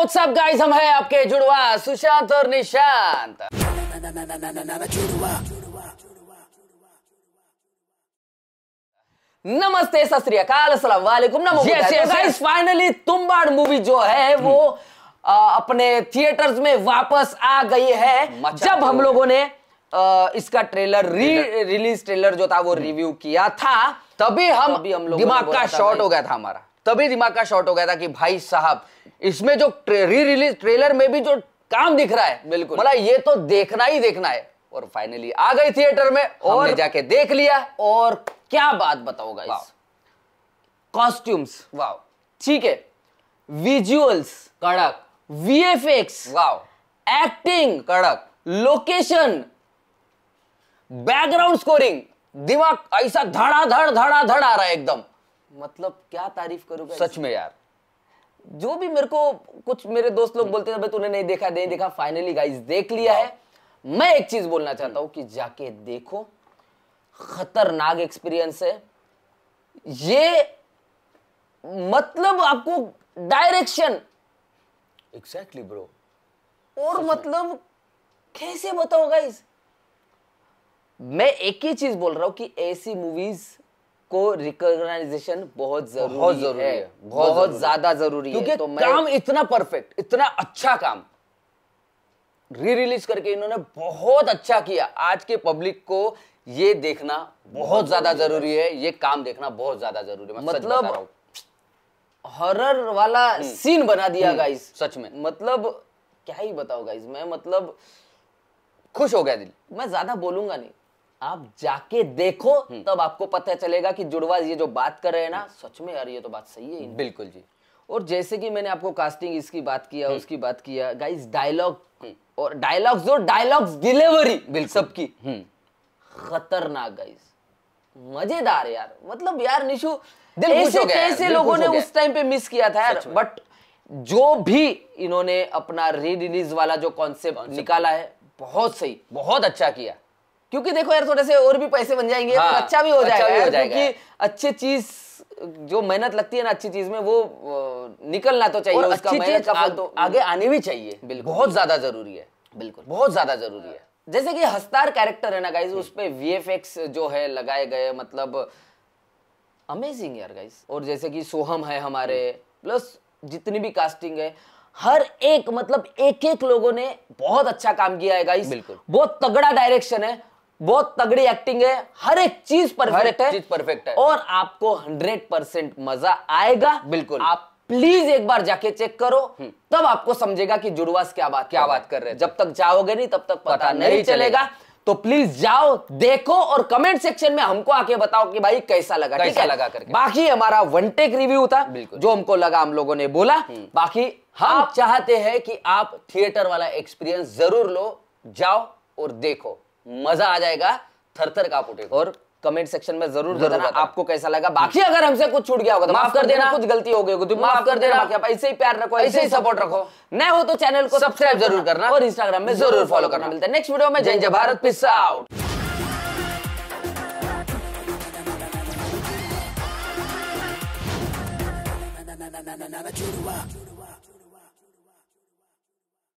Up guys हम हैं आपके जुड़वा सुशांत और निशांत नमस्ते सस्काल वालेकुम नमो yes guys finally Tumbbad movie जो है hmm. वो आ, अपने थिएटर्स में वापस आ गई है जब हम लोगों ने आ, इसका ट्रेलर री रिलीज ट्रेलर जो था वो रिव्यू hmm. किया था तभी हम तभी हम लोग दिमाग का शॉर्ट हो गया था हमारा तभी दिमाग का शॉर्ट हो गया था कि भाई साहब इसमें जो री रिलीज ट्रेलर में भी जो काम दिख रहा है बिल्कुल मतलब ये तो देखना ही देखना है और फाइनली आ गई थिएटर में और जाके देख लिया और क्या बात बताओगे कॉस्ट्यूम्स वाव ठीक है विजुअल्स कड़क वीएफएक्स वाव एक्टिंग कड़क लोकेशन बैकग्राउंड स्कोरिंग दिमाग ऐसा धड़ाधड़ धड़ाधड़ धड़ा धड़ आ रहा है एकदम मतलब क्या तारीफ करूंगा सच में यार जो भी मेरे को कुछ मेरे दोस्त लोग बोलते थे तूने नहीं देखा नहीं देखा फाइनली गाइस देख लिया है मैं एक चीज बोलना चाहता हूं कि जाके देखो खतरनाक एक्सपीरियंस है ये मतलब आपको डायरेक्शन एग्जैक्टली ब्रो और मतलब कैसे बताओ गाइस मैं एक ही चीज बोल रहा हूं कि ऐसी मूवीज को रिकॉग्नाइजेशन बहुत जरूरी बहुत जरूरी है, है बहुत ज्यादा जरूरी है तो काम इतना परफेक्ट इतना अच्छा काम री रिलीज करके इन्होंने बहुत अच्छा किया आज के पब्लिक को ये देखना बहुत ज्यादा जरूरी है ये काम देखना बहुत ज्यादा जरूरी है मतलब हॉरर वाला सीन हम्म। बना दिया गाइस हम्म। सच में मतलब क्या ही बताओ गाइस मैं मतलब खुश हो गया दिल मैं ज्यादा बोलूंगा नहीं आप जाके देखो हम्म। तब आपको पता चलेगा कि जुड़वा ये जो बात कर रहे हैं ना हम्म। सच में यार ये तो बात सही है बिल्कुल जी और जैसे कि मैंने आपको कास्टिंग इसकी बात किया हम्म। उसकी बात किया गाइस डायलॉग और डायलॉग्स और डायलॉग्स डिलीवरी सबकी खतरनाक गाइस मजेदार यार मतलब यार निशु दिल ऐसे कैसे लोगों ने उस टाइम पे मिस किया था यार बट जो भी इन्होंने अपना री रिलीज वाला जो कॉन्सेप्ट निकाला है बहुत सही बहुत अच्छा किया क्योंकि देखो यार थोड़े से और भी पैसे बन जाएंगे हाँ, अच्छा भी हो अच्छा जाएगा, अच्छा जाएगा क्योंकि अच्छी चीज जो मेहनत लगती है ना अच्छी चीज में वो निकलना तो चाहिए और उसका मेहनत का तो आगे आने भी चाहिए बिल्कुल बहुत ज्यादा जरूरी है बिल्कुल बहुत ज्यादा जरूरी है जैसे कि हस्तार कैरेक्टर है ना गाइज उस पर वी जो है लगाए गए मतलब अमेजिंग यार गाइज और जैसे कि सोहम है हमारे प्लस जितनी भी कास्टिंग है हर एक मतलब एक एक लोगों ने बहुत अच्छा काम किया है गाइस बिल्कुल बहुत तगड़ा डायरेक्शन है बहुत तगड़ी एक्टिंग है हर एक चीज परफेक्ट है चीज परफेक्ट है और आपको हंड्रेड परसेंट मजा आएगा बिल्कुल आप प्लीज एक बार जाके चेक करो हम्म। तब आपको समझेगा कि जुड़वास क्या बात क्या बात कर रहे हैं जब तक जाओगे नहीं तब तक पता, पता नहीं, नहीं चलेगा तो प्लीज जाओ देखो और कमेंट सेक्शन में हमको आके बताओ कि भाई कैसा लगा कैसा लगा करके बाकी हमारा वन टेक रिव्यू था जो हमको लगा हम लोगों ने बोला हम्म। बाकी हम चाहते हैं कि आप थिएटर वाला एक्सपीरियंस जरूर लो जाओ और देखो मजा आ जाएगा थर थर का पोटेटो और कमेंट सेक्शन में जरूर बताना आपको कैसा लगा बाकी अगर हमसे कुछ छूट गया होगा तो माफ कर देना कुछ गलती हो गई होगी तो माफ कर देना ऐसे ही प्यार रखो ऐसे ही सपोर्ट रखो नए हो तो चैनल को सब्सक्राइब जरूर करना और इंस्टाग्राम में जरूर फॉलो करना मिलता है नेक्स्ट वीडियो में जय जय Bharat peace out na na na na na